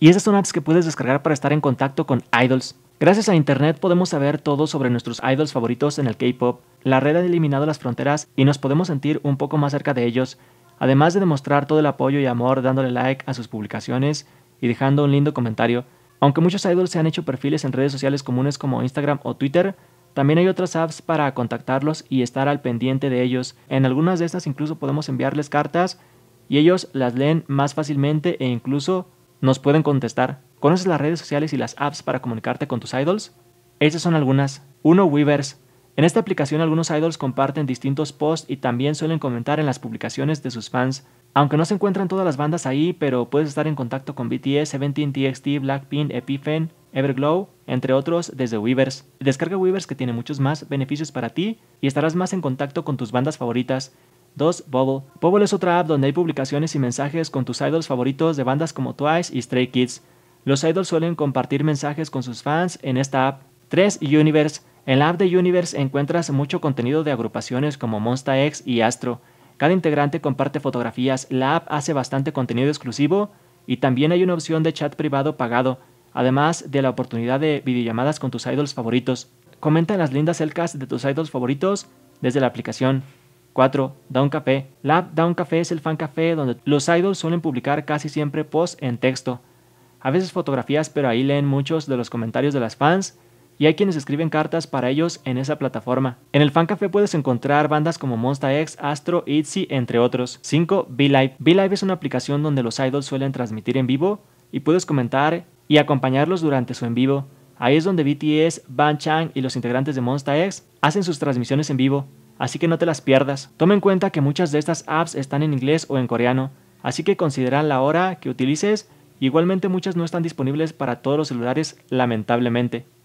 Y esas son apps que puedes descargar para estar en contacto con idols. Gracias a Internet podemos saber todo sobre nuestros idols favoritos en el K-Pop. La red ha eliminado las fronteras y nos podemos sentir un poco más cerca de ellos, además de demostrar todo el apoyo y amor dándole like a sus publicaciones y dejando un lindo comentario. Aunque muchos idols se han hecho perfiles en redes sociales comunes como Instagram o Twitter, también hay otras apps para contactarlos y estar al pendiente de ellos. En algunas de estas incluso podemos enviarles cartas y ellos las leen más fácilmente e incluso nos pueden contestar. ¿Conoces las redes sociales y las apps para comunicarte con tus idols? Esas son algunas. 1. Weavers. En esta aplicación algunos idols comparten distintos posts y también suelen comentar en las publicaciones de sus fans. Aunque no se encuentran todas las bandas ahí, pero puedes estar en contacto con BTS, Seventeen, TXT, Blackpink, Epiphen, Everglow, entre otros, desde Weavers. Descarga Weavers que tiene muchos más beneficios para ti y estarás más en contacto con tus bandas favoritas. 2. Bubble. Bubble es otra app donde hay publicaciones y mensajes con tus idols favoritos de bandas como Twice y Stray Kids. Los idols suelen compartir mensajes con sus fans en esta app. 3. Universe. En la app de Universe encuentras mucho contenido de agrupaciones como Monsta X y Astro. Cada integrante comparte fotografías, la app hace bastante contenido exclusivo y también hay una opción de chat privado pagado, además de la oportunidad de videollamadas con tus idols favoritos. Comenta en las lindas elcas de tus idols favoritos desde la aplicación. 4. Down Café. Lab Down Café es el fan café donde los idols suelen publicar casi siempre posts en texto. A veces fotografías, pero ahí leen muchos de los comentarios de las fans y hay quienes escriben cartas para ellos en esa plataforma. En el Fan Café puedes encontrar bandas como Monsta X, Astro, Itzy, entre otros. 5. Vlive. BeLive es una aplicación donde los idols suelen transmitir en vivo y puedes comentar y acompañarlos durante su en vivo. Ahí es donde BTS, Ban Chang y los integrantes de Monsta X hacen sus transmisiones en vivo así que no te las pierdas. Toma en cuenta que muchas de estas apps están en inglés o en coreano, así que considera la hora que utilices. Igualmente muchas no están disponibles para todos los celulares, lamentablemente.